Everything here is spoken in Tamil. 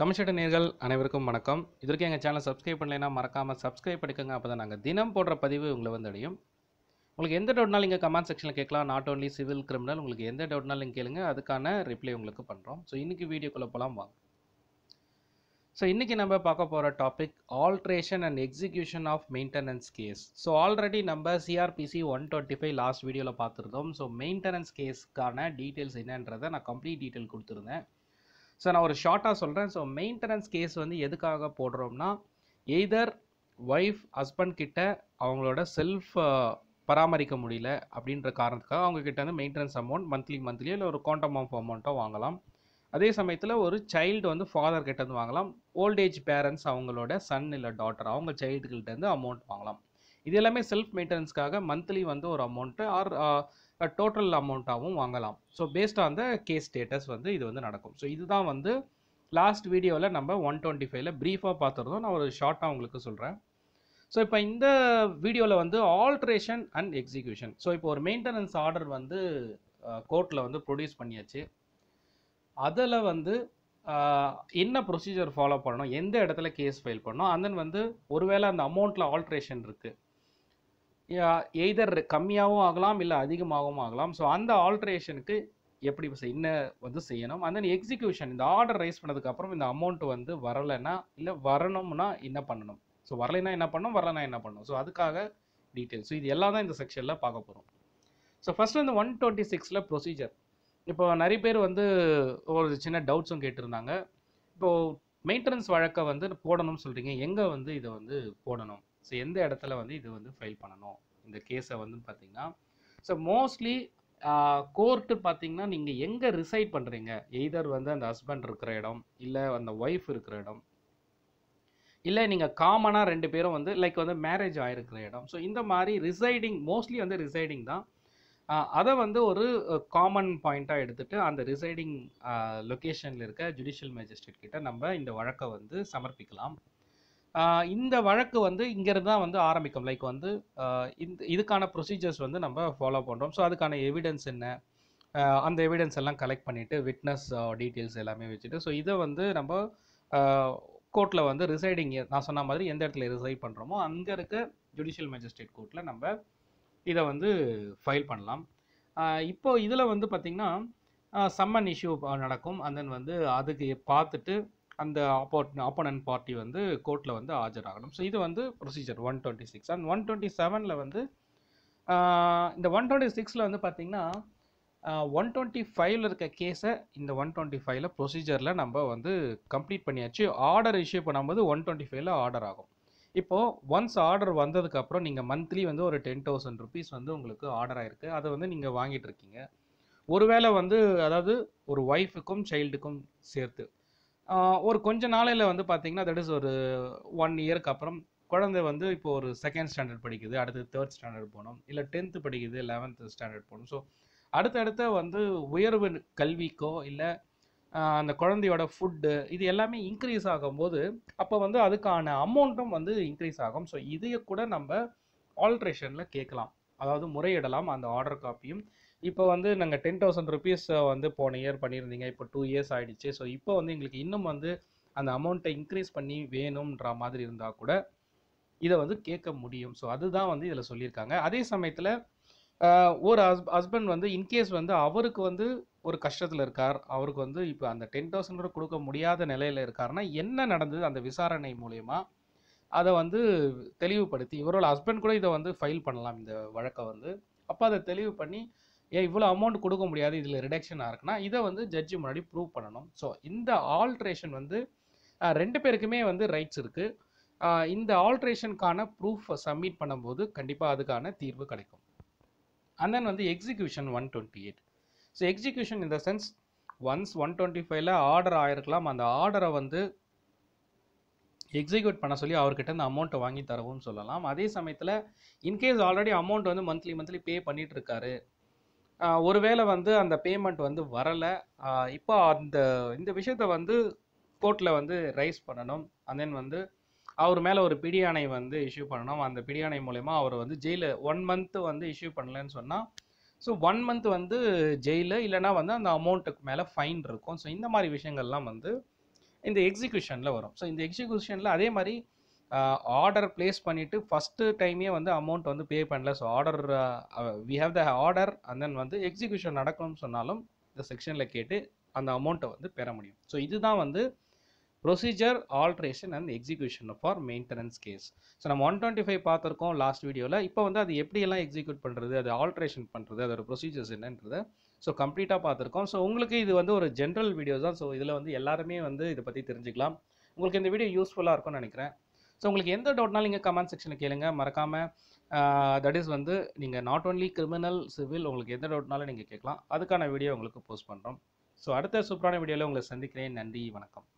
தமிழ்ச்சட்ட நேர்கள் அனைவருக்கும் வணக்கம் இதற்கு எங்கள் சேனல் சப்ஸ்கிரைப் பண்ணலைன்னா மறக்காமல் சப்ஸ்கிரைப் பண்ணிக்கோங்க அப்போ தான் நாங்கள் தினம் போடுற பதிவு உங்களை வந்து அடையும் உங்களுக்கு எந்த டவுட்னாலும் இங்கே கமெண்ட் செக்ஷனில் கேட்கலாம் நாட் ஓன்லி சிவில் கிரிமினல் உங்களுக்கு எந்த டவுட்னாலும் நீங்கள் கேளுங்க அதுக்கான ரிப்ளை உங்களுக்கு பண்ணுறோம் ஸோ இன்றைக்கி வீடியோக்குள்ளே போகலாம் வாங்க ஸோ இன்றைக்கி நம்ம பார்க்க போகிற topic alteration and execution of maintenance case so already நம்ம CrPC one twenty five last வீடியோவில் பார்த்துருந்தோம் ஸோ மெயின்டெனன்ஸ் கேஸ்க்கான டீட்டெயில்ஸ் என்னன்றதை நான் கம்ப்ளீட் டீட்டெயில் கொடுத்துருந்தேன் ஸோ நான் ஒரு ஷார்ட்டாக சொல்கிறேன் ஸோ மெயின்டெனன்ஸ் கேஸ் வந்து எதுக்காக போடுறோம்னா எய்தர் ஒய்ஃப் ஹஸ்பண்ட் கிட்ட அவங்களோட செல்ஃப் பராமரிக்க முடியல அப்படின்ற காரணத்துக்காக அவங்கக்கிட்ட வந்து மெயின்டெனன்ஸ் அமௌண்ட் மந்த்லி மந்த்லியோ இல்லை ஒரு குவாண்டம் ஆஃப் அமௌண்ட்டோ வாங்கலாம் அதே சமயத்தில் ஒரு சைல்டு வந்து ஃபாதர் கிட்டேருந்து வாங்கலாம் ஓல்டேஜ் பேரண்ட்ஸ் அவங்களோட சன் இல்லை டாட்டர் அவங்க சைல்டுகள்கிட்டேருந்து அமௌண்ட் வாங்கலாம் இது எல்லாமே செல்ஃப் மெயின்டெனன்ஸ்க்காக மந்த்லி வந்து ஒரு அமௌண்ட்டு ஆர் டோட்டல் அமௌண்ட்டாகவும் வாங்கலாம் so based on the case status வந்து இது வந்து நடக்கும் ஸோ இதுதான் வந்து லாஸ்ட் வீடியோவில் நம்ம ஒன் டுவெண்ட்டி ஃபைவ்ல ப்ரீஃபாக பார்த்துருந்தோம் நான் ஒரு ஷார்ட்டாக உங்களுக்கு சொல்கிறேன் ஸோ இப்போ இந்த வீடியோவில் வந்து ஆல்ட்ரேஷன் அண்ட் எக்ஸிக்யூஷன் ஸோ இப்போ ஒரு மெயின்டெனன்ஸ் ஆர்டர் வந்து கோர்ட்டில் uh, வந்து ப்ரொடியூஸ் பண்ணியாச்சு அதில் வந்து uh, என்ன ப்ரொசீஜர் ஃபாலோ பண்ணணும் எந்த இடத்துல கேஸ் ஃபைல் பண்ணணும் அண்ட் தென் வந்து ஒருவேளை அந்த அமௌண்ட்டில் ஆல்ட்ரேஷன் இருக்குது எய்தர் கம்மியாகவும் ஆகலாம் இல்லை அதிகமாகவும் ஆகலாம் ஸோ அந்த ஆல்ட்ரேஷனுக்கு எப்படி என்ன வந்து செய்யணும் அந்த எக்ஸிக்யூஷன் இந்த ஆர்டர் ரைஸ் பண்ணதுக்கப்புறம் இந்த அமௌண்ட் வந்து வரலைன்னா இல்லை வரணும்னா என்ன பண்ணணும் ஸோ வரலைன்னா என்ன பண்ணணும் வரலைன்னா என்ன பண்ணணும் ஸோ அதுக்காக டீட்டெயில் ஸோ இது எல்லாம் தான் இந்த செக்ஷனில் பார்க்க போகிறோம் ஸோ ஃபஸ்ட்டு வந்து ஒன் டுவெண்ட்டி சிக்ஸில் ப்ரொசீஜர் இப்போ நிறைய பேர் வந்து ஒரு சின்ன டவுட்ஸும் கேட்டிருந்தாங்க இப்போது மெயின்டெனன்ஸ் வழக்கை வந்து போடணும்னு சொல்கிறீங்க எங்கே வந்து இதை வந்து போடணும் ஸோ எந்த இடத்துல வந்து இது வந்து ஃபைல் பண்ணணும் இந்த கேஸை வந்து பார்த்தீங்கன்னா ஸோ மோஸ்ட்லி கோர்ட்டு பார்த்தீங்கன்னா நீங்கள் எங்கே ரிசைட் பண்ணுறீங்க எய்தர் வந்து அந்த ஹஸ்பண்ட் இருக்கிற இடம் இல்லை அந்த ஒய்ஃப் இருக்கிற இடம் இல்லை நீங்கள் காமனாக ரெண்டு பேரும் வந்து லைக் வந்து மேரேஜ் ஆகிருக்கிற இடம் ஸோ இந்த மாதிரி ரிசைடிங் மோஸ்ட்லி வந்து ரிசைடிங் தான் அதை வந்து ஒரு காமன் பாயிண்ட்டாக எடுத்துகிட்டு அந்த ரிசைடிங் லொக்கேஷனில் இருக்க ஜுடிஷியல் மேஜிஸ்ட்ரேட் கிட்ட நம்ம இந்த வழக்கை வந்து சமர்ப்பிக்கலாம் இந்த வழக்கு வந்து இங்கேருந்து தான் வந்து ஆரம்பிக்கும் லைக் வந்து இந்த இதுக்கான ப்ரொசீஜர்ஸ் வந்து நம்ம ஃபாலோ பண்ணுறோம் ஸோ அதுக்கான எவிடன்ஸ் என்ன அந்த எவிடன்ஸ் எல்லாம் கலெக்ட் பண்ணிவிட்டு விட்னஸ் டீட்டெயில்ஸ் எல்லாமே வச்சுட்டு ஸோ இதை வந்து நம்ம கோர்ட்டில் வந்து ரிசைடிங் நான் சொன்ன மாதிரி எந்த இடத்துல ரிசைட் பண்ணுறோமோ அங்கே இருக்க ஜுடிஷியல் மேஜிஸ்ட்ரேட் கோர்ட்டில் நம்ம இதை வந்து ஃபைல் பண்ணலாம் இப்போ இதில் வந்து பார்த்திங்கன்னா சம்மன் இஷ்யூ நடக்கும் அண்ட் தென் வந்து அதுக்கு பார்த்துட்டு அந்த அப்போ ஆப்போனன்ட் பார்ட்டி வந்து கோர்ட்டில் வந்து ஆஜராகணும் ஸோ இது வந்து procedure one twenty six and one twenty செவனில் வந்து இந்த ஒன் டுவெண்ட்டி சிக்ஸில் வந்து பார்த்திங்கன்னா ஒன் டுவெண்ட்டி ஃபைவ்ல இருக்க கேஸை இந்த ஒன் டுவெண்ட்டி ஃபைவ்ல ப்ரொசீஜரில் நம்ம வந்து கம்ப்ளீட் பண்ணியாச்சு ஆர்டர் இஷ்யூ பண்ணும்போது ஒன் டுவெண்ட்டி ஃபைவ்ல ஆர்டர் ஆகும் இப்போது ஒன்ஸ் ஆர்டர் வந்ததுக்கப்புறம் நீங்கள் மந்த்லி வந்து ஒரு டென் தௌசண்ட் ருபீஸ் வந்து உங்களுக்கு ஆர்டர் ஆகிருக்கு அதை வந்து நீங்கள் வாங்கிட்டு இருக்கீங்க ஒருவேளை வந்து அதாவது ஒரு ஒய்ஃபுக்கும் சைல்டுக்கும் சேர்த்து ஒரு கொஞ்ச நாளையில் வந்து பார்த்தீங்கன்னா தட் இஸ் ஒரு ஒன் இயருக்கு அப்புறம் குழந்தை வந்து இப்போ ஒரு செகண்ட் ஸ்டாண்டர்ட் படிக்குது அடுத்து தேர்ட் ஸ்டாண்டர்ட் போகணும் இல்லை டென்த்து படிக்குது லெவன்த்து ஸ்டாண்டர்ட் போகணும் ஸோ அடுத்தடுத்த வந்து உயர்வு கல்விக்கோ இல்லை அந்த குழந்தையோட ஃபுட்டு இது எல்லாமே இன்க்ரீஸ் ஆகும்போது அப்போ வந்து அதுக்கான அமௌண்ட்டும் வந்து இன்க்ரீஸ் ஆகும் ஸோ இதையே கூட நம்ம ஆல்ட்ரேஷனில் கேட்கலாம் அதாவது முறையிடலாம் அந்த ஆர்டர் காப்பியும் இப்போ வந்து நாங்கள் டென் தௌசண்ட் ருபீஸ் வந்து போன இயர் பண்ணியிருந்தீங்க இப்போ டூ இயர்ஸ் ஆகிடுச்சு ஸோ இப்போ வந்து எங்களுக்கு இன்னும் வந்து அந்த அமௌண்ட்டை இன்க்ரீஸ் பண்ணி வேணும்ன்ற மாதிரி இருந்தால் கூட இதை வந்து கேட்க முடியும் ஸோ அதுதான் வந்து இதில் சொல்லியிருக்காங்க அதே சமயத்தில் ஒரு ஹஸ் ஹஸ்பண்ட் வந்து இன்கேஸ் வந்து அவருக்கு வந்து ஒரு கஷ்டத்தில் இருக்கார் அவருக்கு வந்து இப்போ அந்த டென் தௌசண்ட் கூட கொடுக்க முடியாத நிலையில் இருக்காருன்னா என்ன நடந்தது அந்த விசாரணை மூலயமா அதை வந்து தெளிவுபடுத்தி இவரோட ஹஸ்பண்ட் கூட இதை வந்து ஃபைல் பண்ணலாம் இந்த வழக்கை வந்து அப்போ அதை தெளிவு பண்ணி ஏன் இவ்வளோ அமௌண்ட் கொடுக்க முடியாது இதில் ரிடக்ஷனாக இருக்குன்னா இதை வந்து ஜட்ஜி முன்னாடி ப்ரூவ் பண்ணணும் ஸோ இந்த ஆல்ட்ரேஷன் வந்து ரெண்டு பேருக்குமே வந்து ரைட்ஸ் இருக்குது இந்த ஆல்ட்ரேஷனுக்கான ப்ரூஃப் சப்மிட் பண்ணும்போது கண்டிப்பாக அதுக்கான தீர்வு கிடைக்கும் அண்ட் தென் வந்து execution one twenty eight so execution இந்த சென்ஸ் ஒன்ஸ் ஒன் டுவெண்ட்டி ஃபைவ்ல ஆர்டர் ஆயிருக்கலாம் அந்த ஆர்டரை வந்து எக்ஸிக்யூட் பண்ண சொல்லி அவர்கிட்ட இந்த அமௌண்ட்டை வாங்கி தரவும் சொல்லலாம் அதே சமயத்தில் இன்கேஸ் ஆல்ரெடி அமௌண்ட் வந்து மந்த்லி மந்த்லி பே பண்ணிகிட்டு இருக்காரு ஒருவேளை வந்து அந்த பேமெண்ட் வந்து வரலை இப்போ அந்த இந்த விஷயத்த வந்து கோர்ட்டில் வந்து ரைஸ் பண்ணணும் அண்ட் தென் வந்து அவர் மேலே ஒரு பிடியாணை வந்து இஷ்யூ பண்ணணும் அந்த பிடியாணை மூலயமா அவர் வந்து ஜெயிலில் ஒன் மந்த்து வந்து இஷ்யூ பண்ணலன்னு சொன்னால் ஸோ ஒன் மந்த் வந்து ஜெயிலு இல்லைனா வந்து அந்த அமௌண்ட்டுக்கு மேலே ஃபைன் இருக்கும் ஸோ இந்த மாதிரி விஷயங்கள்லாம் வந்து இந்த எக்ஸிக்யூஷனில் வரும் ஸோ இந்த எக்ஸிக்யூஷனில் அதே மாதிரி ஆர்டர் ப்ளேஸ் பண்ணிவிட்டு ஃபஸ்ட்டு டைமே வந்து அமௌண்ட் வந்து பே பண்ணல so order we have the order and then வந்து எக்ஸிக்யூஷன் நடக்கணும்னு சொன்னாலும் இந்த செக்ஷனில் கேட்டு அந்த அமௌண்ட்டை வந்து பெற முடியும் ஸோ இதுதான் வந்து procedure alteration and execution for maintenance case so நம்ம ஒன் டுவெண்ட்டி ஃபைவ் பார்த்துருக்கோம் லாஸ்ட் வீடியோவில் இப்போ வந்து அது எப்படியெல்லாம் எக்ஸிக்யூட் பண்ணுறது அது ஆல்ட்ரேஷன் பண்ணுறது அதோட ப்ரொசீஜர்ஸ் என்னன்றது ஸோ கம்ப்ளீட்டாக பார்த்துருக்கோம் ஸோ உங்களுக்கு இது வந்து ஒரு ஜென்ரல் வீடியோ தான் ஸோ இதில் வந்து எல்லாருமே வந்து இதை பற்றி தெரிஞ்சுக்கலாம் உங்களுக்கு இந்த வீடியோ யூஸ்ஃபுல்லாக இருக்கும்னு நினைக்கிறேன் ஸோ உங்களுக்கு எந்த டவுட்னாலும் நீங்கள் கமெண்ட் செக்ஷனில் கேளுங்க மறக்காமல் தட் இஸ் வந்து நீங்கள் நாட் ஓன்லி கிரிமினல் சிவில் உங்களுக்கு எந்த டவுட்னாலும் நீங்கள் கேட்கலாம் அதுக்கான வீடியோ உங்களுக்கு போஸ்ட் பண்ணுறோம் ஸோ அடுத்த சூப்பரான வீடியோவில் உங்களை சந்திக்கிறேன் நன்றி வணக்கம்